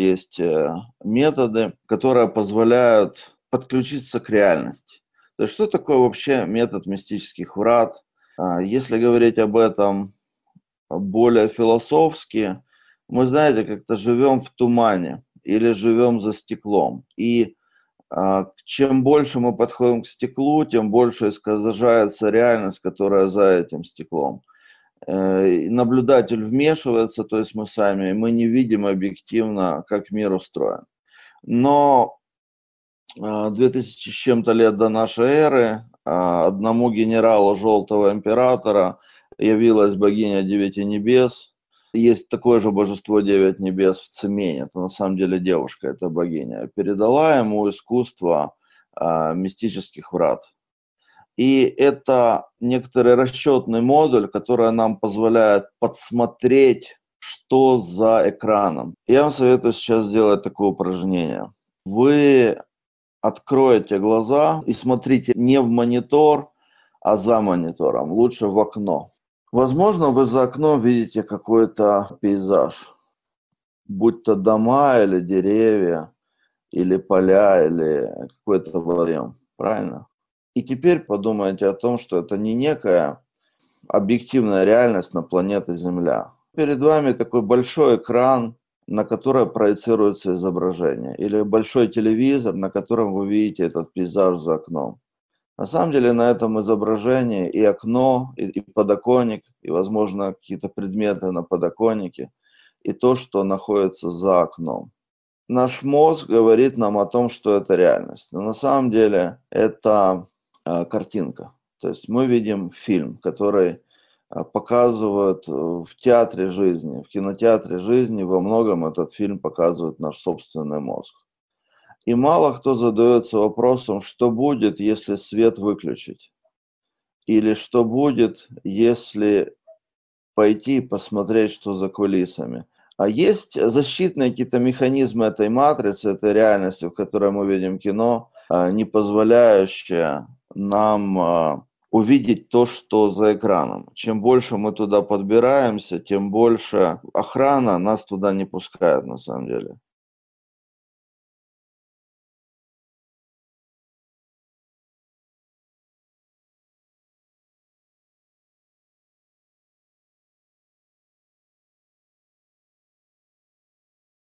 есть э, методы, которые позволяют подключиться к реальности. То есть что такое вообще метод мистических врат? А, если говорить об этом более философски, мы, знаете, как-то живем в тумане или живем за стеклом. И а, чем больше мы подходим к стеклу, тем больше искажается реальность, которая за этим стеклом. Э, наблюдатель вмешивается, то есть мы сами, мы не видим объективно, как мир устроен. Но 2000 э, с чем-то лет до нашей эры э, одному генералу Желтого Императора явилась богиня Девяти Небес. Есть такое же божество Девять Небес в Цимене, это на самом деле девушка, это богиня. Передала ему искусство мистических врат – и это некоторый расчетный модуль, который нам позволяет подсмотреть, что за экраном. Я вам советую сейчас сделать такое упражнение. Вы откроете глаза и смотрите не в монитор, а за монитором, лучше в окно. Возможно, вы за окном видите какой-то пейзаж, будь то дома или деревья, или поля, или какой-то водоем, правильно? И теперь подумайте о том, что это не некая объективная реальность на планете Земля. Перед вами такой большой экран, на который проецируется изображение, или большой телевизор, на котором вы видите этот пейзаж за окном. На самом деле на этом изображении и окно, и подоконник, и, возможно, какие-то предметы на подоконнике, и то, что находится за окном. Наш мозг говорит нам о том, что это реальность. Но на самом деле это а, картинка. То есть мы видим фильм, который а, показывают э, в театре жизни, в кинотеатре жизни, во многом этот фильм показывает наш собственный мозг. И мало кто задается вопросом, что будет, если свет выключить? Или что будет, если пойти и посмотреть, что за кулисами? А есть защитные какие-то механизмы этой матрицы, этой реальности, в которой мы видим кино, а, не позволяющие нам а, увидеть то, что за экраном. Чем больше мы туда подбираемся, тем больше охрана нас туда не пускает на самом деле.